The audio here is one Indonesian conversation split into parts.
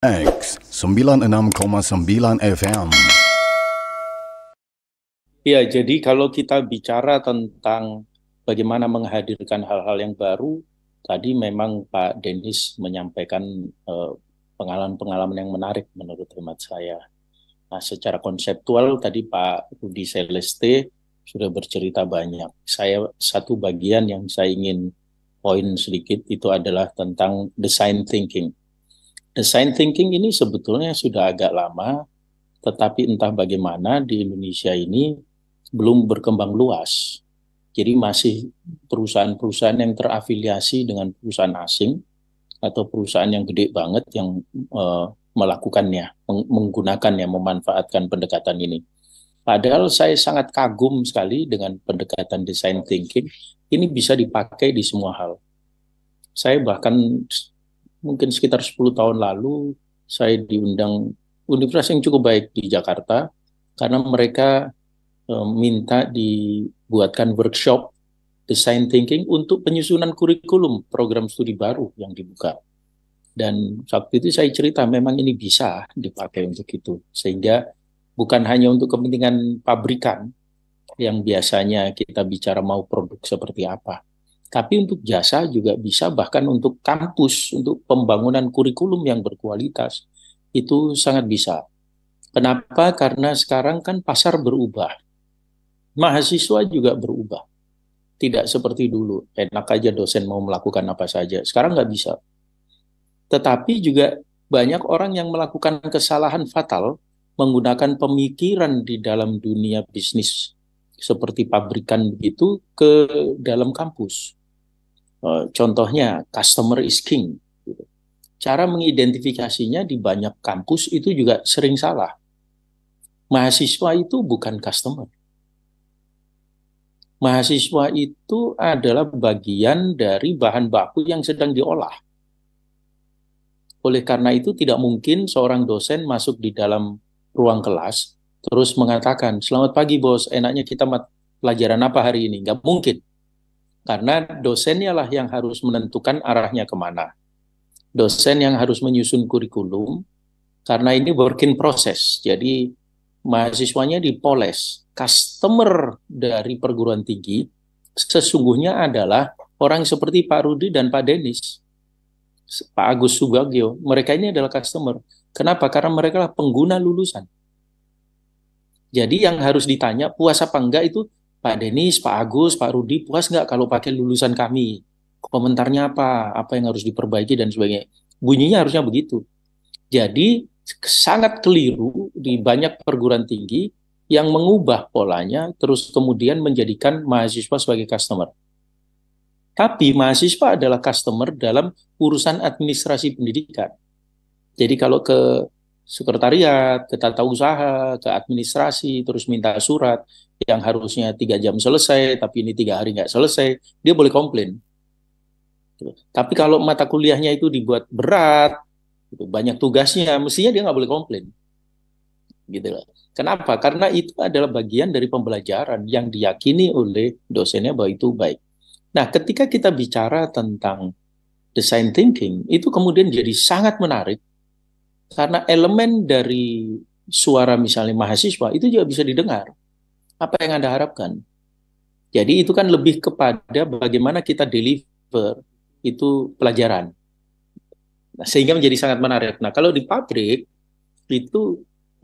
X 96,9 FM. Ya, jadi kalau kita bicara tentang bagaimana menghadirkan hal-hal yang baru, tadi memang Pak Denis menyampaikan eh, pengalaman-pengalaman yang menarik menurut hemat saya. Nah, secara konseptual tadi Pak Rudi Celeste sudah bercerita banyak. Saya satu bagian yang saya ingin poin sedikit itu adalah tentang design thinking design thinking ini sebetulnya sudah agak lama, tetapi entah bagaimana di Indonesia ini belum berkembang luas. Jadi masih perusahaan-perusahaan yang terafiliasi dengan perusahaan asing atau perusahaan yang gede banget yang uh, melakukannya, meng menggunakannya, memanfaatkan pendekatan ini. Padahal saya sangat kagum sekali dengan pendekatan design thinking. Ini bisa dipakai di semua hal. Saya bahkan mungkin sekitar 10 tahun lalu saya diundang universitas yang cukup baik di Jakarta karena mereka e, minta dibuatkan workshop design thinking untuk penyusunan kurikulum program studi baru yang dibuka. Dan waktu itu saya cerita memang ini bisa dipakai untuk itu. Sehingga bukan hanya untuk kepentingan pabrikan yang biasanya kita bicara mau produk seperti apa, tapi untuk jasa juga bisa bahkan untuk kampus, untuk pembangunan kurikulum yang berkualitas itu sangat bisa. Kenapa? Karena sekarang kan pasar berubah. Mahasiswa juga berubah. Tidak seperti dulu, enak aja dosen mau melakukan apa saja. Sekarang nggak bisa. Tetapi juga banyak orang yang melakukan kesalahan fatal menggunakan pemikiran di dalam dunia bisnis seperti pabrikan begitu ke dalam kampus Eh, contohnya, customer is king. Gitu. Cara mengidentifikasinya di banyak kampus itu juga sering salah. Mahasiswa itu bukan customer. Mahasiswa itu adalah bagian dari bahan baku yang sedang diolah. Oleh karena itu tidak mungkin seorang dosen masuk di dalam ruang kelas terus mengatakan, selamat pagi bos, enaknya kita pelajaran apa hari ini? Nggak mungkin karena dosennya lah yang harus menentukan arahnya kemana. Dosen yang harus menyusun kurikulum, karena ini working process. Jadi mahasiswanya dipoles. Customer dari perguruan tinggi sesungguhnya adalah orang seperti Pak Rudi dan Pak Denis. Pak Agus Subagio, mereka ini adalah customer. Kenapa? Karena mereka lah pengguna lulusan. Jadi yang harus ditanya puasa apa enggak itu Pak Denis, Pak Agus, Pak Rudi puas nggak kalau pakai lulusan kami? Komentarnya apa? Apa yang harus diperbaiki dan sebagainya? Bunyinya harusnya begitu. Jadi sangat keliru di banyak perguruan tinggi yang mengubah polanya terus kemudian menjadikan mahasiswa sebagai customer. Tapi mahasiswa adalah customer dalam urusan administrasi pendidikan. Jadi kalau ke sekretariat, ke tata usaha, ke administrasi, terus minta surat, yang harusnya tiga jam selesai, tapi ini tiga hari nggak selesai, dia boleh komplain. Tapi kalau mata kuliahnya itu dibuat berat, gitu, banyak tugasnya, mestinya dia nggak boleh komplain. Gitu loh. Kenapa? Karena itu adalah bagian dari pembelajaran yang diyakini oleh dosennya bahwa itu baik. Nah, ketika kita bicara tentang design thinking, itu kemudian jadi sangat menarik karena elemen dari suara misalnya mahasiswa itu juga bisa didengar apa yang Anda harapkan? Jadi itu kan lebih kepada bagaimana kita deliver itu pelajaran. Nah, sehingga menjadi sangat menarik. Nah, kalau di pabrik itu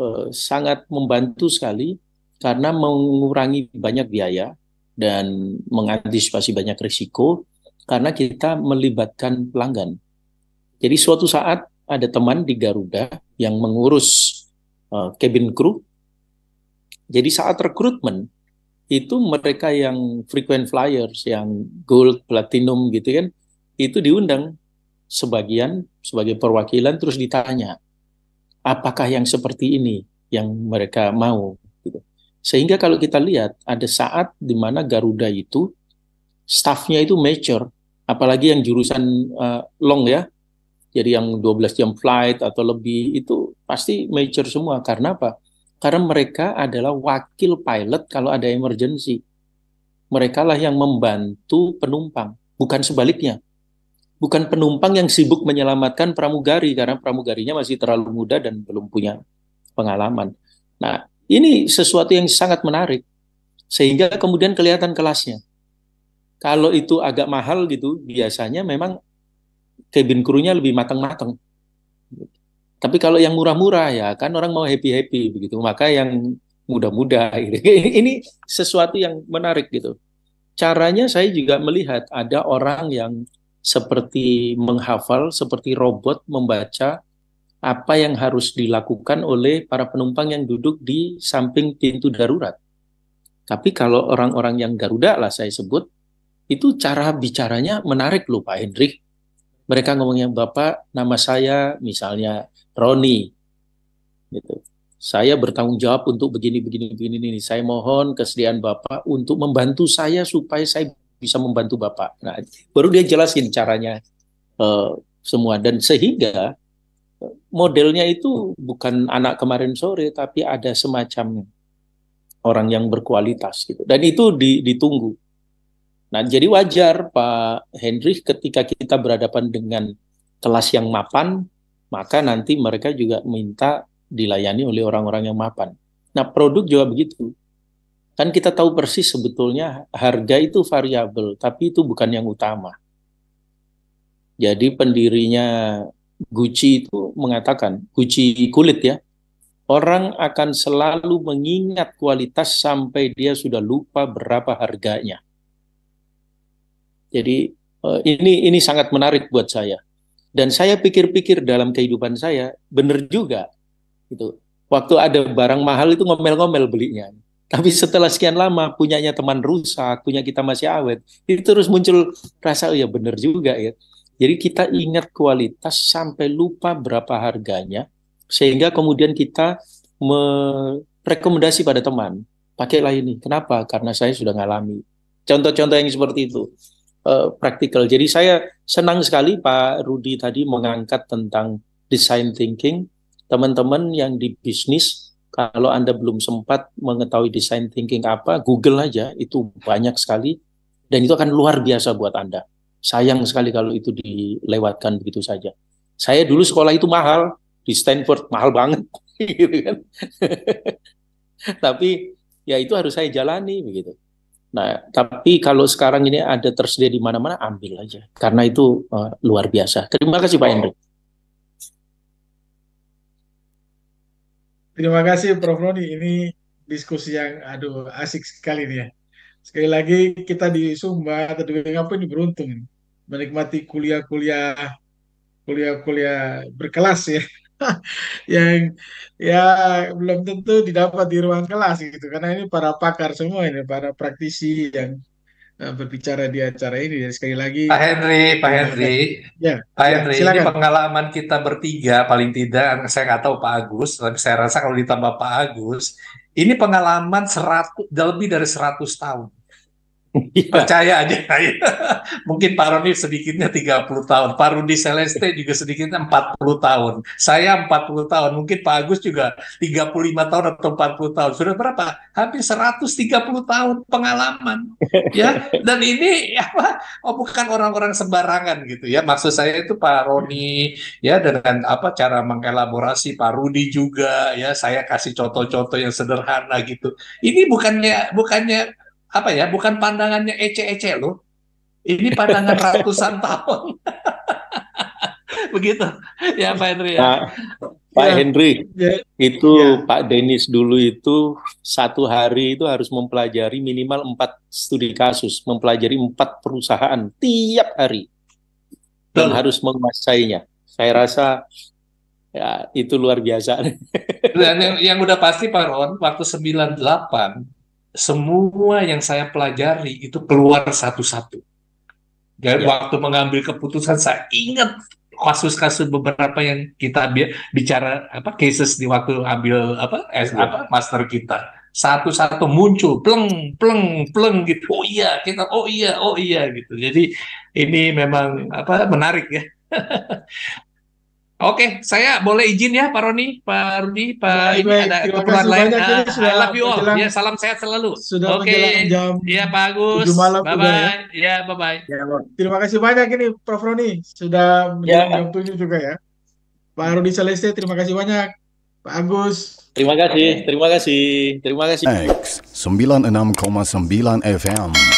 eh, sangat membantu sekali karena mengurangi banyak biaya dan mengantisipasi banyak risiko karena kita melibatkan pelanggan. Jadi suatu saat ada teman di Garuda yang mengurus uh, cabin crew jadi saat rekrutmen itu mereka yang frequent flyers, yang gold, platinum gitu kan, itu diundang sebagian sebagai perwakilan terus ditanya apakah yang seperti ini yang mereka mau gitu. Sehingga kalau kita lihat ada saat di mana Garuda itu staffnya itu mature, apalagi yang jurusan uh, long ya. Jadi yang 12 jam flight atau lebih itu pasti mature semua karena apa? Karena mereka adalah wakil pilot kalau ada emergency. Mereka lah yang membantu penumpang, bukan sebaliknya. Bukan penumpang yang sibuk menyelamatkan pramugari karena pramugarinya masih terlalu muda dan belum punya pengalaman. Nah, ini sesuatu yang sangat menarik sehingga kemudian kelihatan kelasnya. Kalau itu agak mahal gitu, biasanya memang cabin krunya lebih matang-matang tapi kalau yang murah-murah ya kan orang mau happy-happy begitu. Maka yang muda-muda gitu. Ini sesuatu yang menarik gitu. Caranya saya juga melihat ada orang yang seperti menghafal, seperti robot membaca apa yang harus dilakukan oleh para penumpang yang duduk di samping pintu darurat. Tapi kalau orang-orang yang Garuda lah saya sebut, itu cara bicaranya menarik loh Pak Hendrik mereka ngomongnya bapak nama saya misalnya Roni gitu saya bertanggung jawab untuk begini begini begini ini saya mohon kesediaan bapak untuk membantu saya supaya saya bisa membantu bapak nah baru dia jelasin caranya uh, semua dan sehingga eh, modelnya itu bukan anak kemarin sore tapi ada semacam orang yang berkualitas gitu dan itu ditunggu Nah, jadi wajar Pak Henry ketika kita berhadapan dengan kelas yang mapan, maka nanti mereka juga minta dilayani oleh orang-orang yang mapan. Nah, produk juga begitu. Kan kita tahu persis sebetulnya harga itu variabel, tapi itu bukan yang utama. Jadi pendirinya Gucci itu mengatakan, Gucci kulit ya, orang akan selalu mengingat kualitas sampai dia sudah lupa berapa harganya. Jadi uh, ini ini sangat menarik buat saya. Dan saya pikir-pikir dalam kehidupan saya, benar juga gitu. Waktu ada barang mahal itu ngomel-ngomel belinya. Tapi setelah sekian lama punyanya teman rusak, punya kita masih awet, itu terus muncul rasa oh ya benar juga ya. Jadi kita ingat kualitas sampai lupa berapa harganya, sehingga kemudian kita merekomendasi pada teman, pakailah ini. Kenapa? Karena saya sudah ngalami. Contoh-contoh yang seperti itu. Eh, praktikal. Jadi saya senang sekali Pak Rudi tadi mengangkat tentang design thinking. Teman-teman yang di bisnis, kalau Anda belum sempat mengetahui design thinking apa, Google aja, itu banyak sekali. Dan itu akan luar biasa buat Anda. Sayang sekali kalau itu dilewatkan begitu saja. Saya dulu sekolah itu mahal, di Stanford mahal banget. Gitu kan. Tapi ya itu harus saya jalani begitu. Nah, tapi kalau sekarang ini ada tersedia di mana-mana, ambil aja. Karena itu uh, luar biasa. Terima kasih Pak Hendrik. Terima kasih Prof. Roni. Ini diskusi yang aduh asik sekali nih ya. Sekali lagi kita di Sumba atau di pun ini beruntung menikmati kuliah-kuliah kuliah-kuliah berkelas ya. yang ya belum tentu didapat di ruang kelas gitu karena ini para pakar semua ini para praktisi yang eh, berbicara di acara ini dan sekali lagi Pak Henry Pak Henry ya Pak ya, Henry ya, ini pengalaman kita bertiga paling tidak saya nggak tahu Pak Agus tapi saya rasa kalau ditambah Pak Agus ini pengalaman seratus, lebih dari 100 tahun Iya. Percaya aja. Mungkin Pak Roni sedikitnya 30 tahun. Pak Rudi Celeste juga sedikitnya 40 tahun. Saya 40 tahun. Mungkin Pak Agus juga 35 tahun atau 40 tahun. Sudah berapa? Hampir 130 tahun pengalaman. ya. Dan ini apa? Oh, bukan orang-orang sembarangan gitu ya. Maksud saya itu Pak Roni ya dengan apa cara mengelaborasi Pak Rudi juga ya. Saya kasih contoh-contoh yang sederhana gitu. Ini bukannya bukannya apa ya bukan pandangannya ece-ece loh ini pandangan ratusan tahun begitu ya Pak Henry ya nah, Pak ya. Henry ya. itu ya. Pak Denis dulu itu satu hari itu harus mempelajari minimal empat studi kasus mempelajari empat perusahaan tiap hari dan harus menguasainya saya rasa ya itu luar biasa dan yang, yang udah pasti Pak Ron waktu 98 semua yang saya pelajari itu keluar satu-satu. Jadi ya. waktu mengambil keputusan saya ingat kasus-kasus beberapa yang kita bicara apa cases di waktu ambil apa ya. apa master kita satu-satu muncul pleng pleng pleng gitu. Oh iya kita oh iya oh iya gitu. Jadi ini memang apa menarik ya. Oke, saya boleh izin ya Pak Roni, Pak Rudi, Pak baik, ini baik. ada keperluan lain. Uh, I love you all. Menjelang, ya, salam sehat selalu. Sudah Oke. Okay. Iya, Pak Agus. Malam bye bye. Ya, ya bye bye. Ya, terima kasih banyak ini Prof Roni sudah menjelang ya. jam 7 juga ya. Pak Rudi Celeste, terima kasih banyak. Pak Agus. Terima kasih, terima kasih, terima kasih. X 96,9 FM.